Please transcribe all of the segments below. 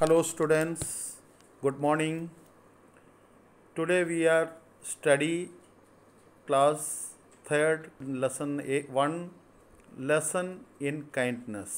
hello students good morning today we are study class third lesson a one lesson in kindness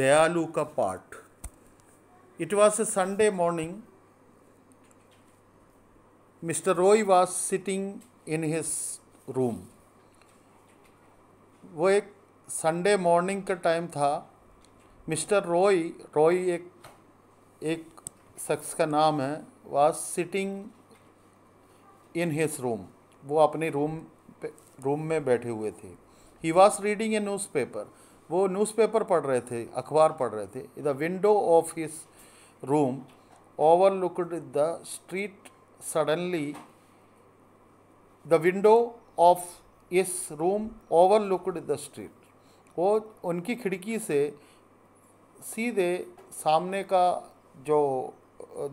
dayaluka part it was a sunday morning mr roy was sitting in his room वो एक Sunday morning का time था mister Roy Roy एक एक शख्स का नाम है was sitting in his room वो अपने रूम रूम में बैठे हुए थे he was reading a newspaper वो न्यूज़पेपर पढ़ रहे थे अखबार पढ़ रहे थे the window of his room overlooked the street suddenly the window of his room overlooked the street वो उनकी खिड़की से सीधे सामने का जो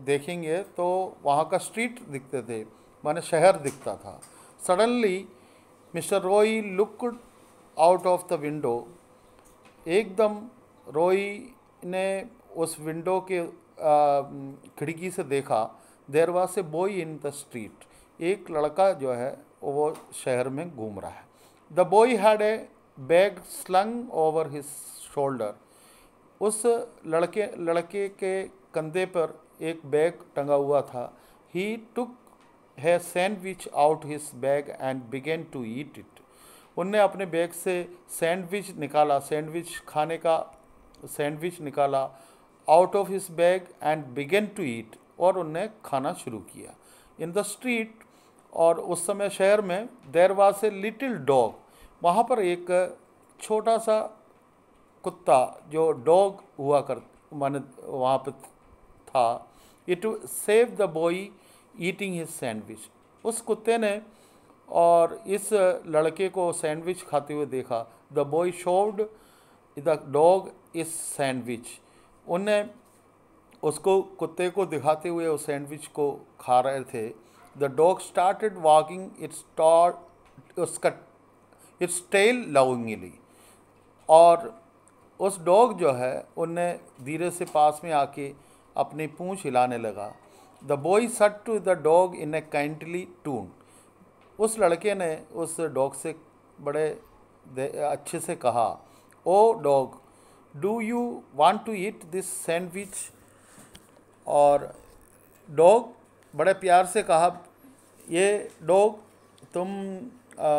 देखेंगे तो वहाँ का स्ट्रीट दिखते थे माने शहर दिखता था suddenly mister Roy looked out of the window एकदम रोई ने उस विंडो के खिड़की से देखा there was boy in the street एक लड़का जो है वो शहर में घूम रहा है the boy had a bag slung over his shoulder उस लड़के लड़के के कंधे पर एक बैग टंगा हुआ था he took a sandwich out his bag and began to eat it उनने अपने बैग से सैंडविच निकाला सैंडविच खाने का सैंडविच निकाला out of his bag and began to eat और उनने खाना शुरू किया इन द स्ट्रीट और उस समय शहर में there was a little dog वहाँ पर एक छोटा सा कुत्ता जो डॉग हुआ कर मान वहाँ पर था it saw the boy eating his sandwich उस कुत्ते ने और इस लड़के को सैंडविच खाते हुए देखा the boy showed the dog his sandwich उन्हें उसको कुत्ते को दिखाते हुए उस सैंडविच को खा रहे थे the dog started walking its टॉ उसका इट्स टेल लविंगली और उस डॉग जो है उनने धीरे से पास में आके अपनी पूँछ हिलाने लगा the boy said to the dog in a kindly tone उस लड़के ने उस डॉग से बड़े अच्छे से कहा oh dog do you want to eat this sandwich और डॉग बड़े प्यार से कहा ये डॉग तुम आ,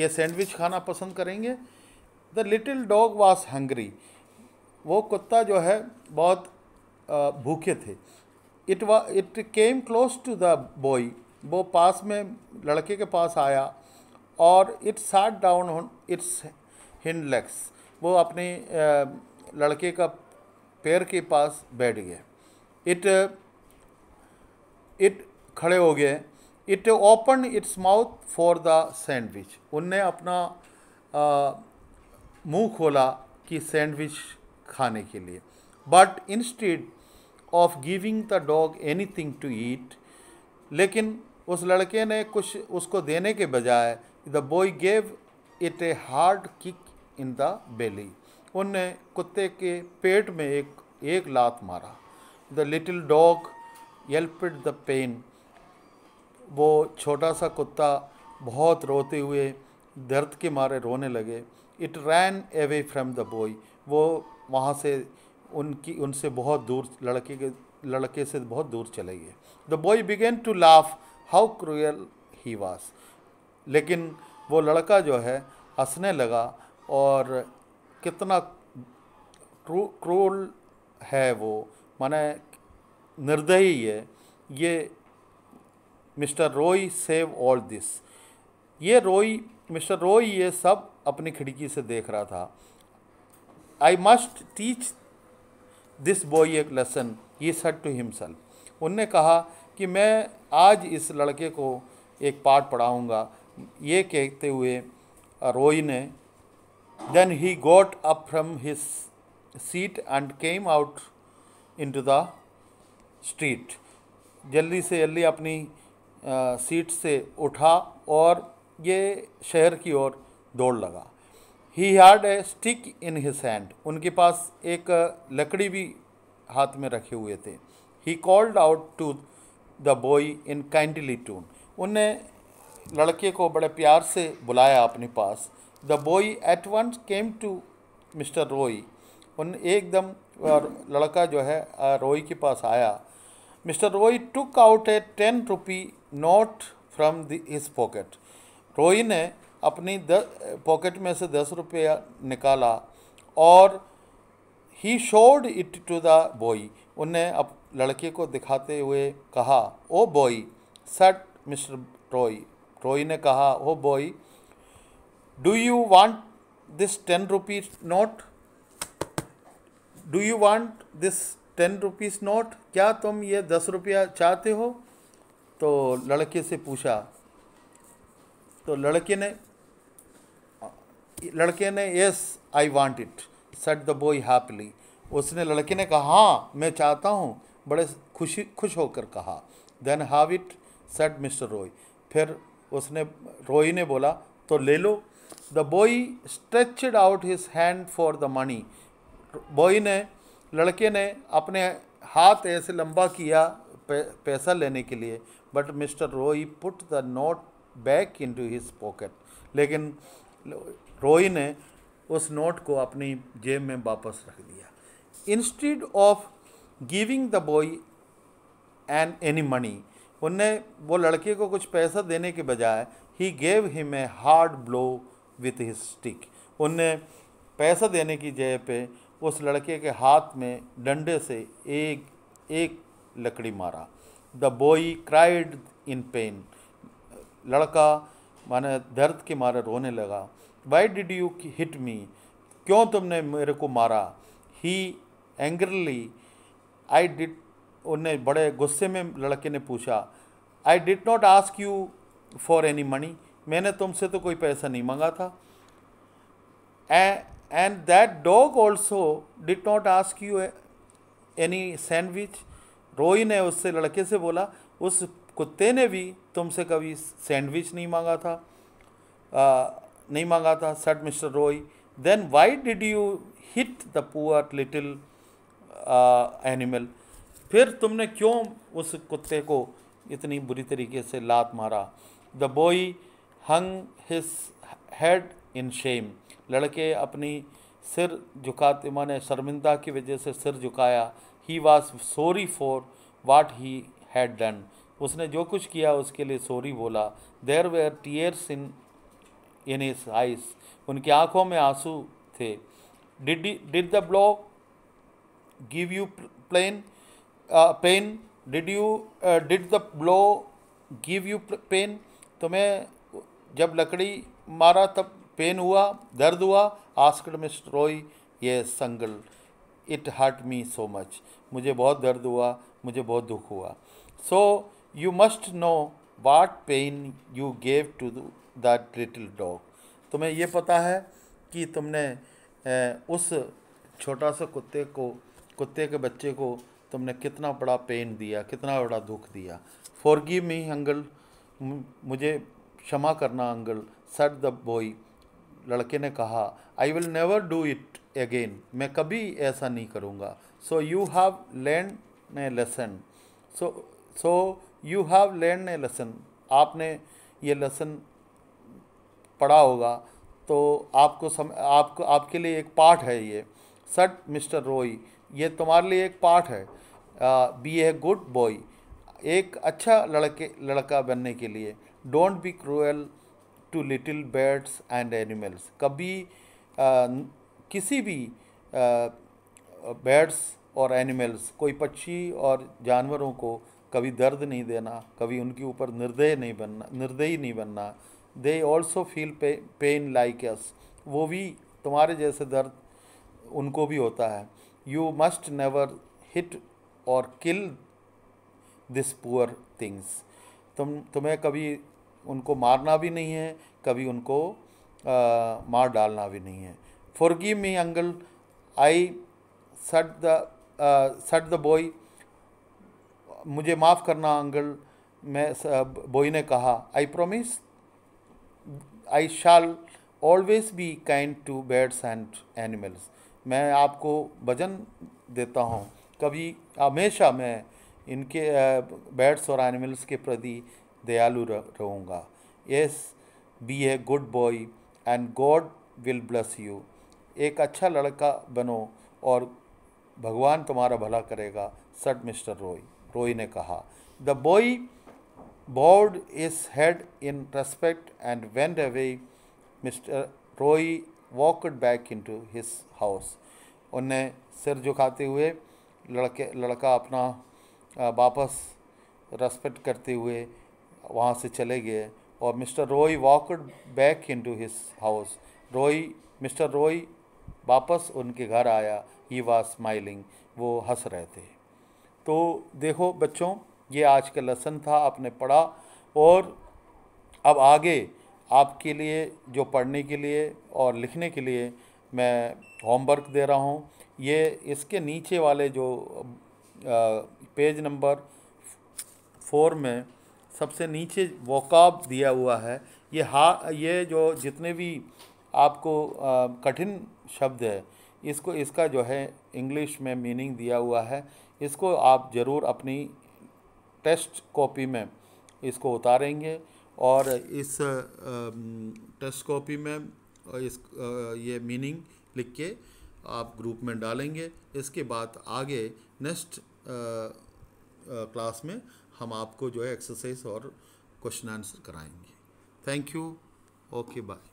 ये सैंडविच खाना पसंद करेंगे the little dog was hungry वो कुत्ता जो है बहुत भूखे थे it was it came close to the boy वो पास में लड़के के पास आया और इट साट डाउन इट्स हिंड लेग्स वो अपने लड़के का पैर के पास बैठ गया इट इट खड़े हो गए it open its mouth for the sandwich उनने अपना मुंह खोला कि सैंडविच खाने के लिए but instead of giving the dog anything to eat लेकिन उस लड़के ने कुछ उसको देने के बजाय the boy gave it a hard kick in the belly उनने कुत्ते के पेट में एक एक लात मारा the little dog yelped the pain वो छोटा सा कुत्ता बहुत रोते हुए दर्द के मारे रोने लगे it ran away from the boy वो वहाँ से उनकी उनसे बहुत दूर लड़के के लड़के से बहुत दूर चले गए the boy began to laugh how cruel he was लेकिन वो लड़का जो है हंसने लगा और कितना क्रूल है वो माने निर्दयी है ये mister Roy saw all this ये रॉय मिस्टर रॉय ये सब अपनी खिड़की से देख रहा था I must teach this boy एक लेसन ये सेट टू हिमसेल्फ उनने कहा कि मैं आज इस लड़के को एक पाठ पढ़ाऊँगा ये कहते हुए रोई ने then he got up from his seat and came out into the street जल्दी से जल्दी अपनी सीट से उठा और ये शहर की ओर दौड़ लगा he had a stick in his hand उनके पास एक लकड़ी भी हाथ में रखे हुए थे he called out to the boy in kindly tone उनने लड़के को बड़े प्यार से बुलाया अपने पास the boy at once came to mister Roy उन एकदम और लड़का जो है रॉय के पास आया mister Roy took out a ten rupee note from the his pocket Roy ने अपनी द, पॉकेट में से दस रुपया निकाला और he showed it to the boy उन्हें अब लड़के को दिखाते हुए कहा oh boy said mister Roy Roy ने कहा oh boy do you want this ten rupees note do you want this ten rupees note क्या तुम ये दस रुपया चाहते हो तो लड़के से पूछा तो लड़के ने लड़के ने yes I want it said the boy happily उसने लड़के ने कहा हाँ मैं चाहता हूँ बड़े खुशी खुश होकर कहा then have it said mister Roy फिर उसने रॉय ने बोला तो ले लो the boy stretched out his hand for the money boy ने लड़के ने अपने हाथ ऐसे लंबा किया पैसा लेने के लिए but mister Roy put the note back into his pocket लेकिन रोई ने उस नोट को अपनी जेब में वापस रख दिया instead of giving the boy and any money उनने वो लड़के को कुछ पैसा देने के बजाय he gave him a hard blow with his stick उनने पैसा देने की जगह पे उस लड़के के हाथ में डंडे से एक एक लकड़ी मारा the boy cried in pain लड़का माने दर्द के मारे रोने लगा why did you hit me क्यों तुमने मेरे को मारा ही एंग्रली आई डिड उन्हें बड़े गुस्से में लड़के ने पूछा I did not ask you for any money मैंने तुमसे तो कोई पैसा नहीं मंगा था and that dog also did not ask you any sandwich Roy ने उससे लड़के से बोला उस कुत्ते ने भी तुमसे कभी सैंडविच नहीं मांगा था आ, नहीं मांगा था said mister Roy then why did you hit the poor little animal फिर तुमने क्यों उस कुत्ते को इतनी बुरी तरीके से लात मारा the boy hung his head in shame लड़के अपनी सिर झुकाते माने शर्मिंदा की वजह से सिर झुकाया he was sorry for what he had done उसने जो कुछ किया उसके लिए सॉरी बोला there were tears in in his eyes उनकी आंखों में आंसू थे did did the blow give you plain pain did you did the blow give you pain तुम्हें जब लकड़ी मारा तब पेन हुआ दर्द हुआ आस्कड मिस रॉय ये संगल it hurt me so much मुझे बहुत दर्द हुआ मुझे बहुत दुख हुआ so so, you must know what pain you gave to that little dog तुम्हें ये पता है कि तुमने उस छोटा सा कुत्ते को कुत्ते के बच्चे को तुमने कितना बड़ा पेन दिया कितना बड़ा दुख दिया फॉरगिव मी अंगल मुझे क्षमा करना अंकल सट द बॉय लड़के ने कहा I will never do it again मैं कभी ऐसा नहीं करूँगा so you have learn a lesson so so you have learn a lesson आपने ये लेसन पढ़ा होगा तो आपको सम आपको आपके लिए एक पाठ है ये सट मिस्टर रोई ये तुम्हारे लिए एक पाठ है बी ए गुड बॉय एक अच्छा लड़के लड़का बनने के लिए don't be cruel to little birds and animals कभी आ, किसी भी बर्ड्स और एनिमल्स कोई पक्षी और जानवरों को कभी दर्द नहीं देना कभी उनके ऊपर निर्दय नहीं बनना निर्दयी नहीं बनना they also feel pain like us वो भी तुम्हारे जैसे दर्द उनको भी होता है यू मस्ट नेवर हिट और किल दिस पुअर थिंग्स तुम तुम्हें कभी उनको मारना भी नहीं है कभी उनको आ, मार डालना भी नहीं है फॉरगिव मी अंगल आई सट द सट द बॉय मुझे माफ़ करना अंकल मैं बोई ने कहा I promise I shall always be kind to birds and animals मैं आपको वजन देता हूँ कभी हमेशा मैं इनके बर्ड्स और एनिमल्स के प्रति दयालु रहूँगा yes be a good boy and God will bless you एक अच्छा लड़का बनो और भगवान तुम्हारा भला करेगा सट मिस्टर रॉय रोई ने कहा the boy bowed his head in respect and went away mister Roy walked back into his house उन्हें सिर झुकाते हुए लड़के लड़का अपना वापस रेस्पेक्ट करते हुए वहाँ से चले गए और mister Roy walked back into his house Roy mister Roy वापस उनके घर आया ही वॉज स्माइलिंग वो हंस रहे थे तो देखो बच्चों ये आज का लेसन था आपने पढ़ा और अब आगे आपके लिए जो पढ़ने के लिए और लिखने के लिए मैं होमवर्क दे रहा हूँ ये इसके नीचे वाले जो पेज नंबर फोर में सबसे नीचे वोकाब दिया हुआ है ये हा ये जो जितने भी आपको कठिन शब्द है इसको इसका जो है इंग्लिश में मीनिंग दिया हुआ है इसको आप ज़रूर अपनी टेस्ट कॉपी में इसको उतारेंगे और इस टेस्ट कॉपी में इस ये मीनिंग लिख के आप ग्रुप में डालेंगे इसके बाद आगे नेक्स्ट क्लास में हम आपको जो है एक्सरसाइज और क्वेश्चन आंसर कराएंगे थैंक यू ओके बाय